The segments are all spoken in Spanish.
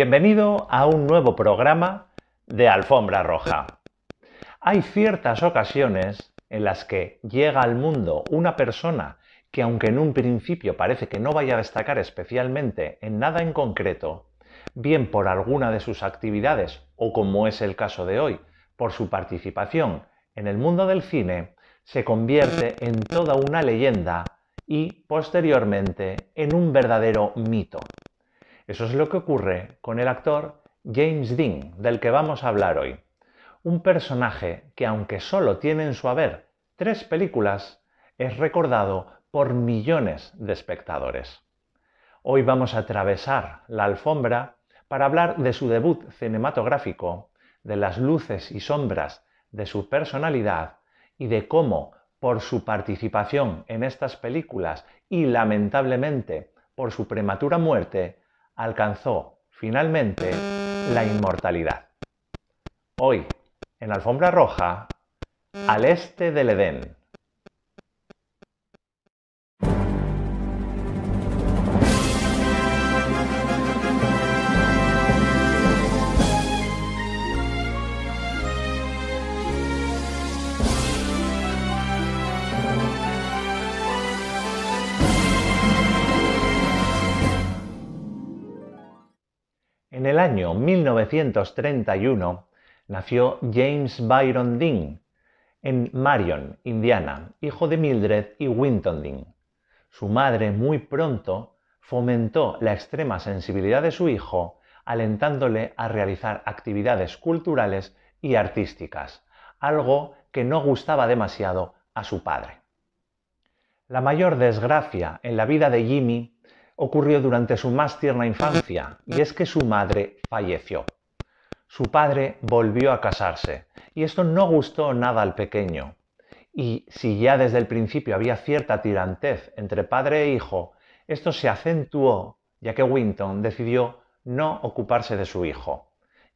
Bienvenido a un nuevo programa de Alfombra Roja. Hay ciertas ocasiones en las que llega al mundo una persona que aunque en un principio parece que no vaya a destacar especialmente en nada en concreto, bien por alguna de sus actividades o como es el caso de hoy, por su participación en el mundo del cine, se convierte en toda una leyenda y posteriormente en un verdadero mito. Eso es lo que ocurre con el actor James Dean, del que vamos a hablar hoy. Un personaje que aunque solo tiene en su haber tres películas, es recordado por millones de espectadores. Hoy vamos a atravesar la alfombra para hablar de su debut cinematográfico, de las luces y sombras de su personalidad y de cómo, por su participación en estas películas y lamentablemente por su prematura muerte, alcanzó finalmente la inmortalidad. Hoy, en Alfombra Roja, al este del Edén, 1931 nació James Byron Dean en Marion, Indiana, hijo de Mildred y Winton Dean. Su madre muy pronto fomentó la extrema sensibilidad de su hijo, alentándole a realizar actividades culturales y artísticas, algo que no gustaba demasiado a su padre. La mayor desgracia en la vida de Jimmy ocurrió durante su más tierna infancia, y es que su madre falleció. Su padre volvió a casarse, y esto no gustó nada al pequeño. Y si ya desde el principio había cierta tirantez entre padre e hijo, esto se acentuó ya que Winton decidió no ocuparse de su hijo.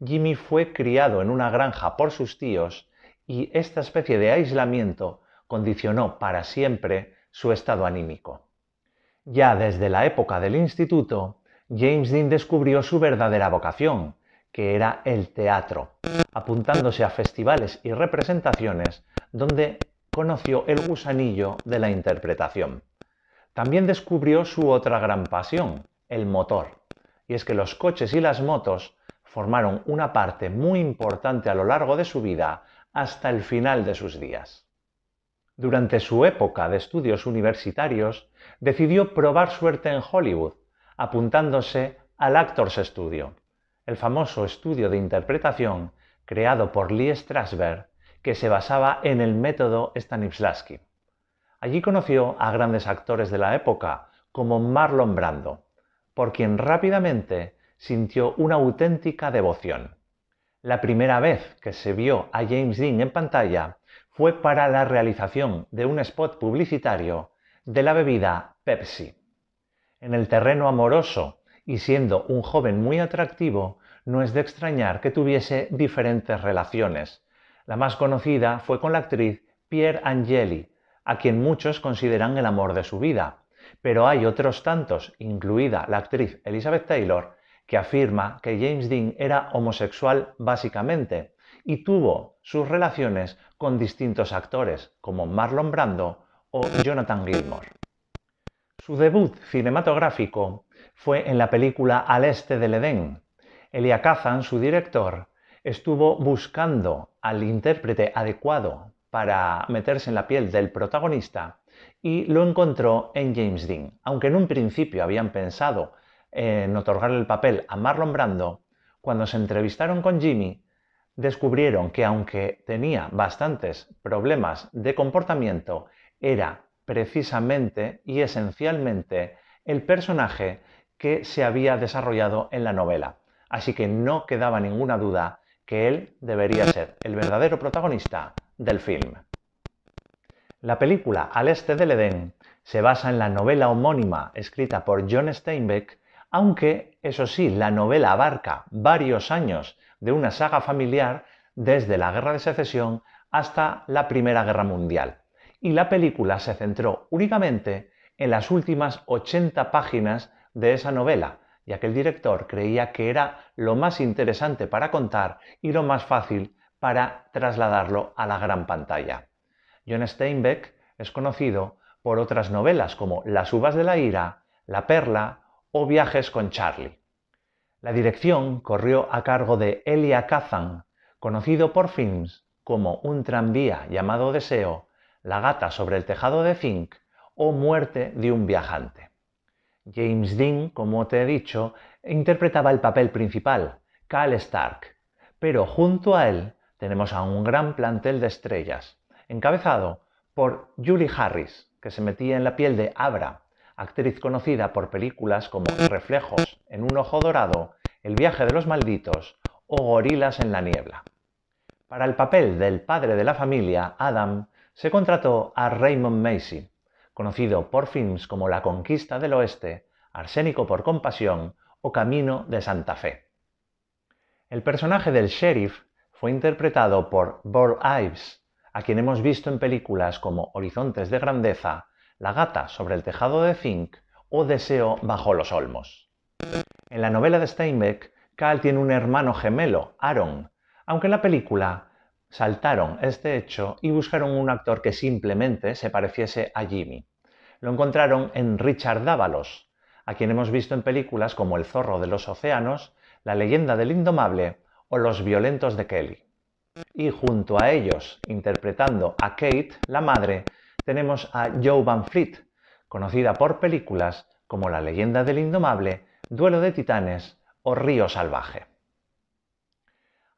Jimmy fue criado en una granja por sus tíos y esta especie de aislamiento condicionó para siempre su estado anímico. Ya desde la época del instituto, James Dean descubrió su verdadera vocación, que era el teatro, apuntándose a festivales y representaciones donde conoció el gusanillo de la interpretación. También descubrió su otra gran pasión, el motor, y es que los coches y las motos formaron una parte muy importante a lo largo de su vida hasta el final de sus días. Durante su época de estudios universitarios, decidió probar suerte en Hollywood, apuntándose al Actors Studio, el famoso estudio de interpretación creado por Lee Strasberg que se basaba en el método Stanislavski. Allí conoció a grandes actores de la época como Marlon Brando, por quien rápidamente sintió una auténtica devoción. La primera vez que se vio a James Dean en pantalla fue para la realización de un spot publicitario de la bebida Pepsi. En el terreno amoroso, y siendo un joven muy atractivo, no es de extrañar que tuviese diferentes relaciones. La más conocida fue con la actriz Pierre Angeli, a quien muchos consideran el amor de su vida, pero hay otros tantos, incluida la actriz Elizabeth Taylor, que afirma que James Dean era homosexual básicamente y tuvo sus relaciones con distintos actores como Marlon Brando o Jonathan Gilmore. Su debut cinematográfico fue en la película Al Este del Edén. Elia Kazan, su director, estuvo buscando al intérprete adecuado para meterse en la piel del protagonista y lo encontró en James Dean. Aunque en un principio habían pensado en otorgarle el papel a Marlon Brando, cuando se entrevistaron con Jimmy, descubrieron que aunque tenía bastantes problemas de comportamiento, era precisamente y esencialmente el personaje que se había desarrollado en la novela. Así que no quedaba ninguna duda que él debería ser el verdadero protagonista del film. La película Al Este del Edén se basa en la novela homónima escrita por John Steinbeck, aunque, eso sí, la novela abarca varios años de una saga familiar desde la Guerra de Secesión hasta la Primera Guerra Mundial y la película se centró únicamente en las últimas 80 páginas de esa novela, ya que el director creía que era lo más interesante para contar y lo más fácil para trasladarlo a la gran pantalla. John Steinbeck es conocido por otras novelas como Las uvas de la ira, La perla o Viajes con Charlie. La dirección corrió a cargo de Elia Kazan, conocido por films como Un tranvía llamado Deseo la gata sobre el tejado de Fink o Muerte de un viajante. James Dean, como te he dicho, interpretaba el papel principal, Cal Stark, pero junto a él tenemos a un gran plantel de estrellas, encabezado por Julie Harris, que se metía en la piel de Abra, actriz conocida por películas como Reflejos en un ojo dorado, El viaje de los malditos o Gorilas en la niebla. Para el papel del padre de la familia, Adam, se contrató a Raymond Macy, conocido por films como La Conquista del Oeste, Arsénico por Compasión o Camino de Santa Fe. El personaje del sheriff fue interpretado por Burl Ives, a quien hemos visto en películas como Horizontes de Grandeza, La gata sobre el tejado de zinc o Deseo bajo los olmos. En la novela de Steinbeck, Carl tiene un hermano gemelo, Aaron, aunque en la película saltaron este hecho y buscaron un actor que simplemente se pareciese a Jimmy. Lo encontraron en Richard Dávalos, a quien hemos visto en películas como El zorro de los océanos, La leyenda del indomable o Los violentos de Kelly. Y junto a ellos, interpretando a Kate, la madre, tenemos a Joe Van Fleet, conocida por películas como La leyenda del indomable, Duelo de titanes o Río salvaje.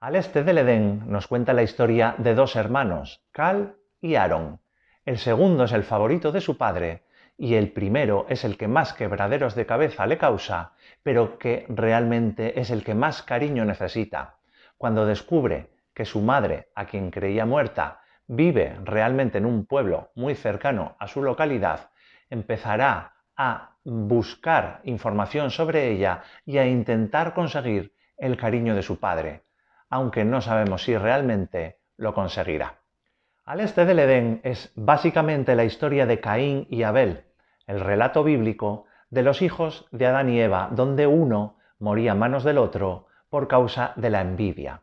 Al este del Edén nos cuenta la historia de dos hermanos, Cal y Aaron. El segundo es el favorito de su padre y el primero es el que más quebraderos de cabeza le causa, pero que realmente es el que más cariño necesita. Cuando descubre que su madre, a quien creía muerta, vive realmente en un pueblo muy cercano a su localidad, empezará a buscar información sobre ella y a intentar conseguir el cariño de su padre aunque no sabemos si realmente lo conseguirá. Al este del Edén es básicamente la historia de Caín y Abel, el relato bíblico de los hijos de Adán y Eva, donde uno moría a manos del otro por causa de la envidia.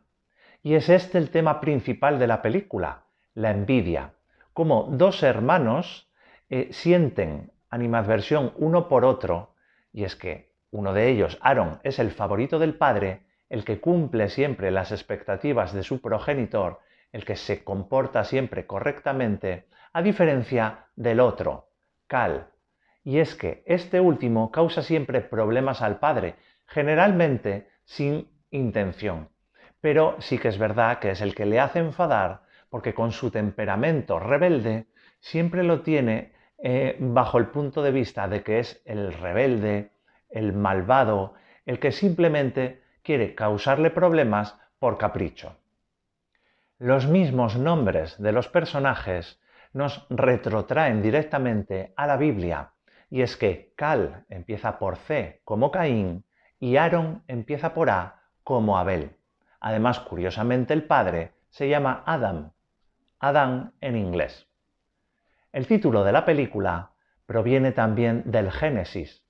Y es este el tema principal de la película, la envidia, como dos hermanos eh, sienten animadversión uno por otro, y es que uno de ellos, Aaron, es el favorito del padre el que cumple siempre las expectativas de su progenitor, el que se comporta siempre correctamente, a diferencia del otro, Cal. Y es que este último causa siempre problemas al padre, generalmente sin intención. Pero sí que es verdad que es el que le hace enfadar porque con su temperamento rebelde siempre lo tiene eh, bajo el punto de vista de que es el rebelde, el malvado, el que simplemente quiere causarle problemas por capricho. Los mismos nombres de los personajes nos retrotraen directamente a la Biblia, y es que Cal empieza por C como Caín y Aaron empieza por A como Abel. Además, curiosamente, el padre se llama Adam, Adam en inglés. El título de la película proviene también del Génesis,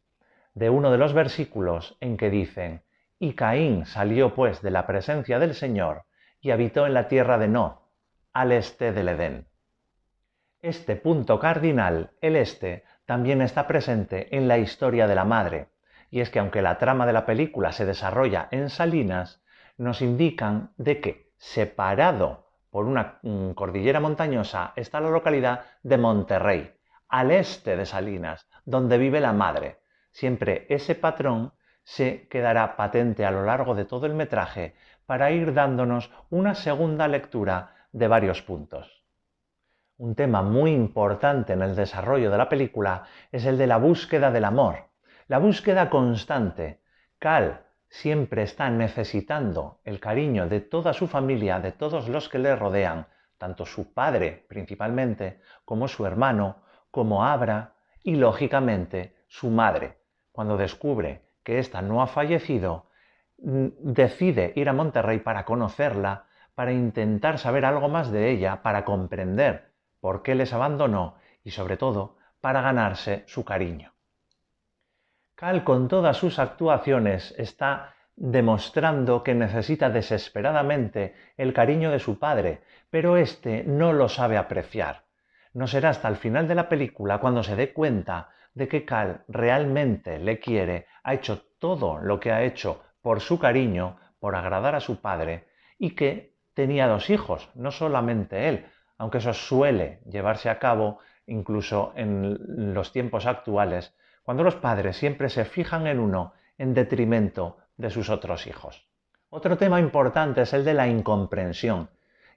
de uno de los versículos en que dicen, y Caín salió pues de la presencia del Señor y habitó en la tierra de No, al este del Edén. Este punto cardinal, el este, también está presente en la historia de la madre, y es que aunque la trama de la película se desarrolla en Salinas, nos indican de que, separado por una mm, cordillera montañosa, está la localidad de Monterrey, al este de Salinas, donde vive la madre. Siempre ese patrón se quedará patente a lo largo de todo el metraje para ir dándonos una segunda lectura de varios puntos. Un tema muy importante en el desarrollo de la película es el de la búsqueda del amor, la búsqueda constante. Cal siempre está necesitando el cariño de toda su familia, de todos los que le rodean, tanto su padre principalmente, como su hermano, como Abra y lógicamente su madre, cuando descubre que ésta no ha fallecido, mm, decide ir a Monterrey para conocerla, para intentar saber algo más de ella, para comprender por qué les abandonó y sobre todo para ganarse su cariño. Cal con todas sus actuaciones está demostrando que necesita desesperadamente el cariño de su padre, pero éste no lo sabe apreciar. No será hasta el final de la película cuando se dé cuenta de que Cal realmente le quiere, ha hecho todo lo que ha hecho por su cariño, por agradar a su padre, y que tenía dos hijos, no solamente él, aunque eso suele llevarse a cabo incluso en los tiempos actuales, cuando los padres siempre se fijan en uno en detrimento de sus otros hijos. Otro tema importante es el de la incomprensión,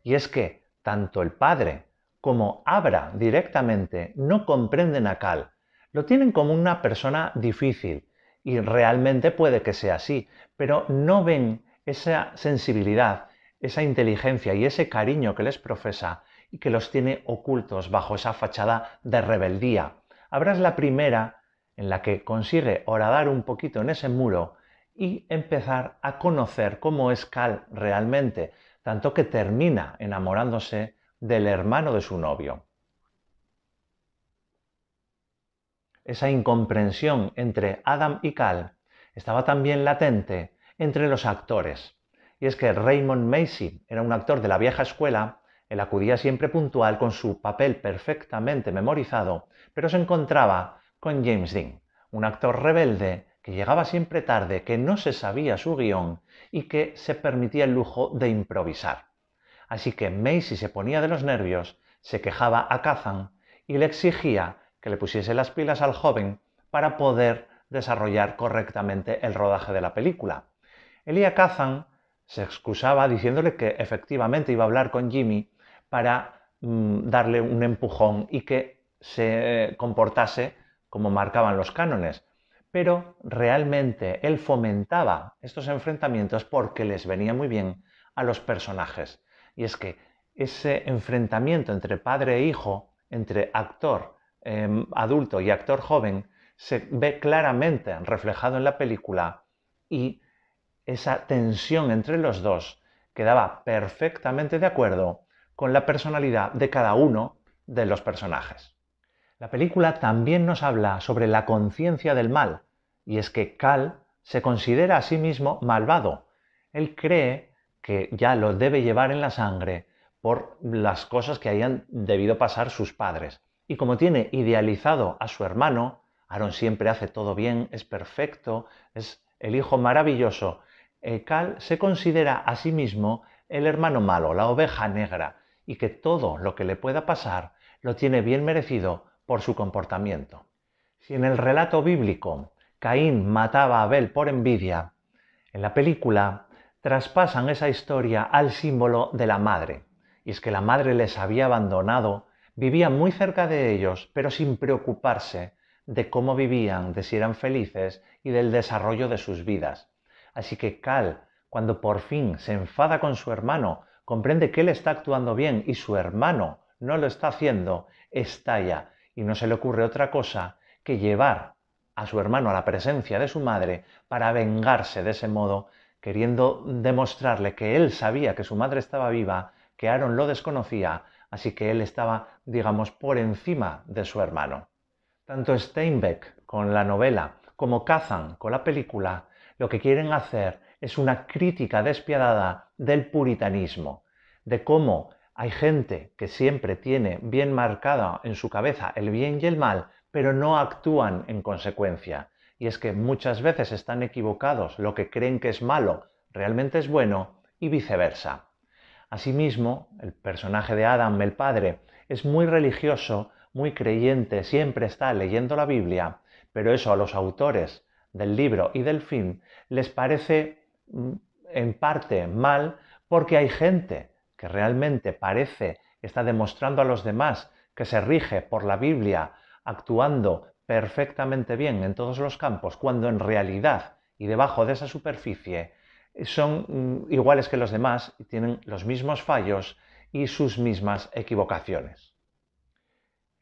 y es que tanto el padre como Abra directamente no comprenden a Cal lo tienen como una persona difícil y realmente puede que sea así, pero no ven esa sensibilidad, esa inteligencia y ese cariño que les profesa y que los tiene ocultos bajo esa fachada de rebeldía. Habrás la primera en la que consigue horadar un poquito en ese muro y empezar a conocer cómo es Cal realmente, tanto que termina enamorándose del hermano de su novio. esa incomprensión entre Adam y Cal estaba también latente entre los actores. Y es que Raymond Macy era un actor de la vieja escuela, él acudía siempre puntual con su papel perfectamente memorizado, pero se encontraba con James Dean, un actor rebelde que llegaba siempre tarde, que no se sabía su guión y que se permitía el lujo de improvisar. Así que Macy se ponía de los nervios, se quejaba a Kazan y le exigía que le pusiese las pilas al joven para poder desarrollar correctamente el rodaje de la película. Elia Kazan se excusaba diciéndole que efectivamente iba a hablar con Jimmy para mm, darle un empujón y que se comportase como marcaban los cánones. Pero realmente él fomentaba estos enfrentamientos porque les venía muy bien a los personajes. Y es que ese enfrentamiento entre padre e hijo, entre actor Em, adulto y actor joven se ve claramente reflejado en la película y esa tensión entre los dos quedaba perfectamente de acuerdo con la personalidad de cada uno de los personajes. La película también nos habla sobre la conciencia del mal, y es que Cal se considera a sí mismo malvado. Él cree que ya lo debe llevar en la sangre por las cosas que hayan debido pasar sus padres. Y como tiene idealizado a su hermano, Aarón siempre hace todo bien, es perfecto, es el hijo maravilloso, eh, Cal se considera a sí mismo el hermano malo, la oveja negra, y que todo lo que le pueda pasar lo tiene bien merecido por su comportamiento. Si en el relato bíblico Caín mataba a Abel por envidia, en la película traspasan esa historia al símbolo de la madre. Y es que la madre les había abandonado vivía muy cerca de ellos, pero sin preocuparse de cómo vivían, de si eran felices y del desarrollo de sus vidas. Así que Cal, cuando por fin se enfada con su hermano, comprende que él está actuando bien y su hermano no lo está haciendo, estalla y no se le ocurre otra cosa que llevar a su hermano a la presencia de su madre para vengarse de ese modo, queriendo demostrarle que él sabía que su madre estaba viva, que Aaron lo desconocía Así que él estaba, digamos, por encima de su hermano. Tanto Steinbeck con la novela como Kazan con la película lo que quieren hacer es una crítica despiadada del puritanismo, de cómo hay gente que siempre tiene bien marcada en su cabeza el bien y el mal, pero no actúan en consecuencia. Y es que muchas veces están equivocados, lo que creen que es malo realmente es bueno y viceversa. Asimismo, el personaje de Adam, el padre, es muy religioso, muy creyente, siempre está leyendo la Biblia, pero eso a los autores del libro y del film les parece mm, en parte mal porque hay gente que realmente parece está demostrando a los demás que se rige por la Biblia actuando perfectamente bien en todos los campos, cuando en realidad y debajo de esa superficie son mm, iguales que los demás y tienen los mismos fallos y sus mismas equivocaciones.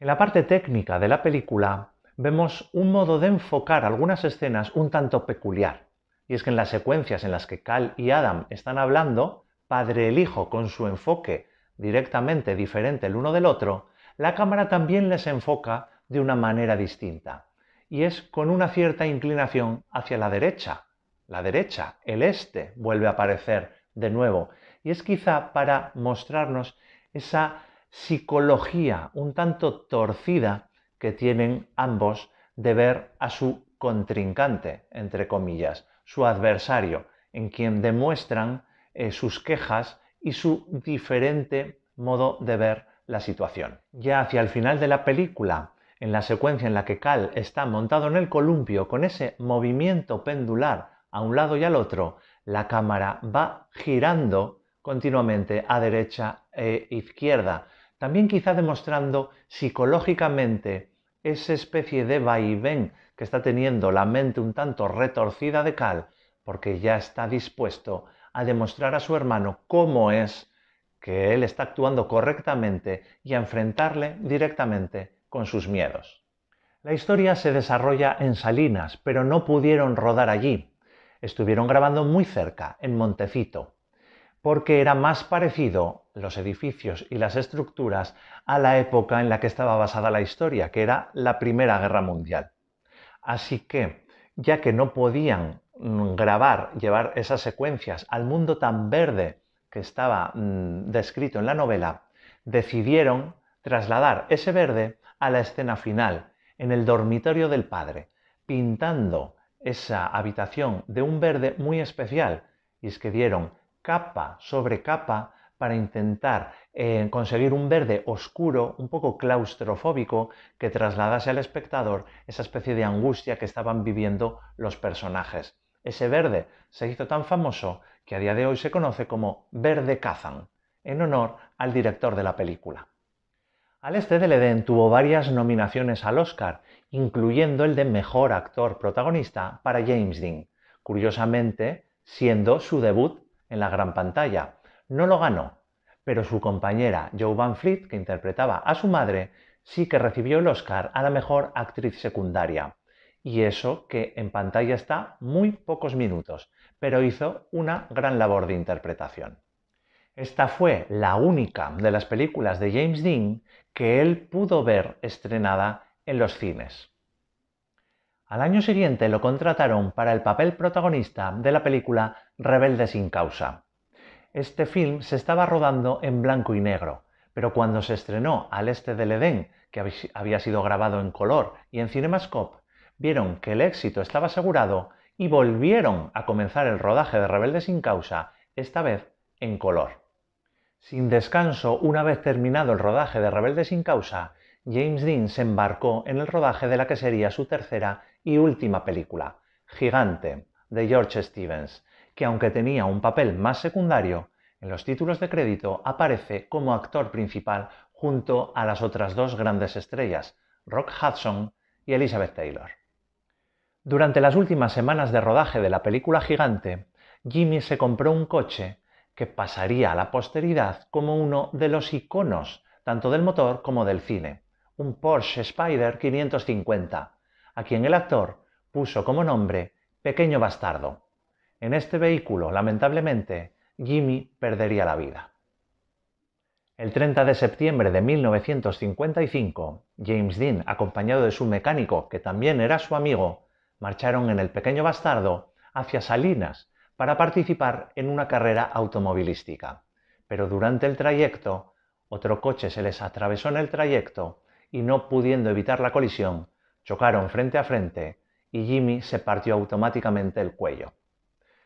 En la parte técnica de la película vemos un modo de enfocar algunas escenas un tanto peculiar, y es que en las secuencias en las que Cal y Adam están hablando, padre el hijo con su enfoque directamente diferente el uno del otro, la cámara también les enfoca de una manera distinta, y es con una cierta inclinación hacia la derecha, la derecha, el este, vuelve a aparecer de nuevo. Y es quizá para mostrarnos esa psicología un tanto torcida que tienen ambos de ver a su contrincante, entre comillas, su adversario, en quien demuestran eh, sus quejas y su diferente modo de ver la situación. Ya hacia el final de la película, en la secuencia en la que Cal está montado en el columpio con ese movimiento pendular a un lado y al otro, la cámara va girando continuamente a derecha e izquierda, también quizá demostrando psicológicamente esa especie de vaivén que está teniendo la mente un tanto retorcida de cal, porque ya está dispuesto a demostrar a su hermano cómo es que él está actuando correctamente y a enfrentarle directamente con sus miedos. La historia se desarrolla en Salinas, pero no pudieron rodar allí, estuvieron grabando muy cerca, en Montecito, porque era más parecido los edificios y las estructuras a la época en la que estaba basada la historia, que era la Primera Guerra Mundial. Así que, ya que no podían mm, grabar, llevar esas secuencias al mundo tan verde que estaba mm, descrito en la novela, decidieron trasladar ese verde a la escena final, en el dormitorio del padre, pintando esa habitación de un verde muy especial y es que dieron capa sobre capa para intentar eh, conseguir un verde oscuro, un poco claustrofóbico, que trasladase al espectador esa especie de angustia que estaban viviendo los personajes. Ese verde se hizo tan famoso que a día de hoy se conoce como verde Kazan, en honor al director de la película. Al este del Edén tuvo varias nominaciones al Oscar, incluyendo el de Mejor Actor Protagonista para James Dean, curiosamente siendo su debut en la gran pantalla. No lo ganó, pero su compañera Joe Van Fleet, que interpretaba a su madre, sí que recibió el Oscar a la Mejor Actriz Secundaria. Y eso que en pantalla está muy pocos minutos, pero hizo una gran labor de interpretación. Esta fue la única de las películas de James Dean que él pudo ver estrenada en los cines. Al año siguiente lo contrataron para el papel protagonista de la película Rebelde sin causa. Este film se estaba rodando en blanco y negro, pero cuando se estrenó al este del Edén, que había sido grabado en color y en Cinemascope, vieron que el éxito estaba asegurado y volvieron a comenzar el rodaje de Rebelde sin causa, esta vez en color. Sin descanso, una vez terminado el rodaje de Rebelde sin causa, James Dean se embarcó en el rodaje de la que sería su tercera y última película, Gigante, de George Stevens, que aunque tenía un papel más secundario, en los títulos de crédito aparece como actor principal junto a las otras dos grandes estrellas, Rock Hudson y Elizabeth Taylor. Durante las últimas semanas de rodaje de la película Gigante, Jimmy se compró un coche que pasaría a la posteridad como uno de los iconos tanto del motor como del cine, un Porsche Spider 550, a quien el actor puso como nombre Pequeño Bastardo. En este vehículo, lamentablemente, Jimmy perdería la vida. El 30 de septiembre de 1955, James Dean, acompañado de su mecánico, que también era su amigo, marcharon en el pequeño bastardo hacia Salinas, para participar en una carrera automovilística. Pero durante el trayecto, otro coche se les atravesó en el trayecto y no pudiendo evitar la colisión, chocaron frente a frente y Jimmy se partió automáticamente el cuello.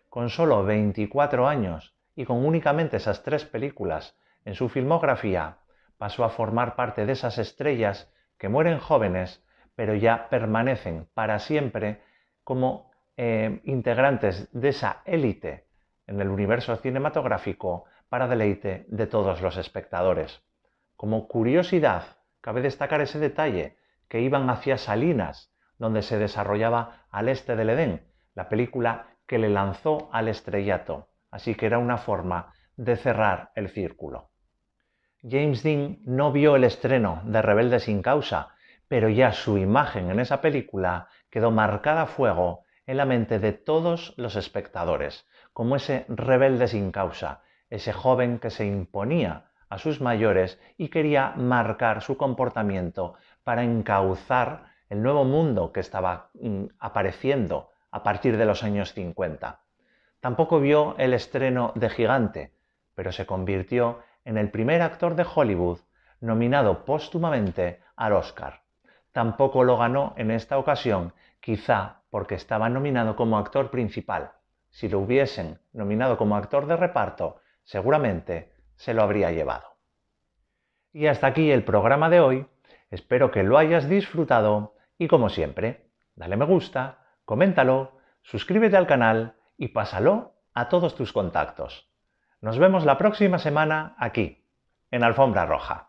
Con solo 24 años y con únicamente esas tres películas en su filmografía, pasó a formar parte de esas estrellas que mueren jóvenes pero ya permanecen para siempre como Em, integrantes de esa élite en el universo cinematográfico para deleite de todos los espectadores. Como curiosidad, cabe destacar ese detalle, que iban hacia Salinas, donde se desarrollaba al este del Edén, la película que le lanzó al estrellato, así que era una forma de cerrar el círculo. James Dean no vio el estreno de Rebelde sin causa, pero ya su imagen en esa película quedó marcada a fuego en la mente de todos los espectadores, como ese rebelde sin causa, ese joven que se imponía a sus mayores y quería marcar su comportamiento para encauzar el nuevo mundo que estaba mm, apareciendo a partir de los años 50. Tampoco vio el estreno de Gigante, pero se convirtió en el primer actor de Hollywood nominado póstumamente al Oscar. Tampoco lo ganó en esta ocasión, quizá porque estaba nominado como actor principal. Si lo hubiesen nominado como actor de reparto, seguramente se lo habría llevado. Y hasta aquí el programa de hoy. Espero que lo hayas disfrutado y como siempre, dale me gusta, coméntalo, suscríbete al canal y pásalo a todos tus contactos. Nos vemos la próxima semana aquí, en Alfombra Roja.